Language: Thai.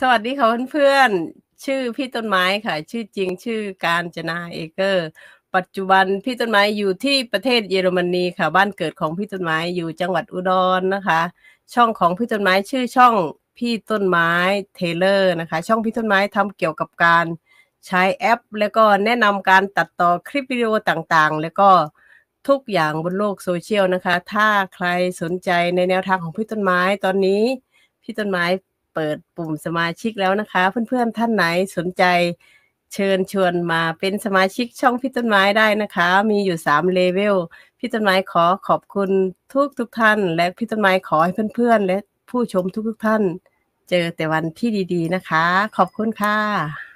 สวัสดีค่ะเพื่อนๆชื่อพี่ต้นไม้ค่ะ ชื่อจริงชื่อการจนาเอเกอร์ปัจจุบันพี่ต้นไม้อยู่ที่ประเทศเยอรมนีค่ะ บ้านเกิดของพี่ต้นไม้อยู่จังหวัดอุดรนนะคะ ช่องของพี่ต้นไม้ชื่อช่องพี่ต้นไม้เทเลอร์นะคะช่องพี่ต้นไม้ทำเกี่ยวกับการใช้แอป แล้วก็แนะนำการตัดต่อคลิปวิดีโอต่างๆ แล้วก็ทุกอย่างบนโลกโซเชียลนะคะ ถ้าใครสนใจในแนวทางของพี่ต้นไม้ตอนนี้ พี่ต้นไม้เปิดปุ่มสมาชิกแล้วนะคะ เพื่อนๆท่านไหนสนใจ เชิญชวนมาเป็นสมาชิกช่องพี่ต้นไม้ได้นะคะ มีอยู่3เลเวลพี่ต้นไม้ขอขอบคุณทุกทุกท่าน และพี่ต้นไม้ขอให้เพื่อนๆ และผู้ชมทุกทุกท่าน เจอแต่วันที่ดีๆ นะคะ ขอบคุณค่ะ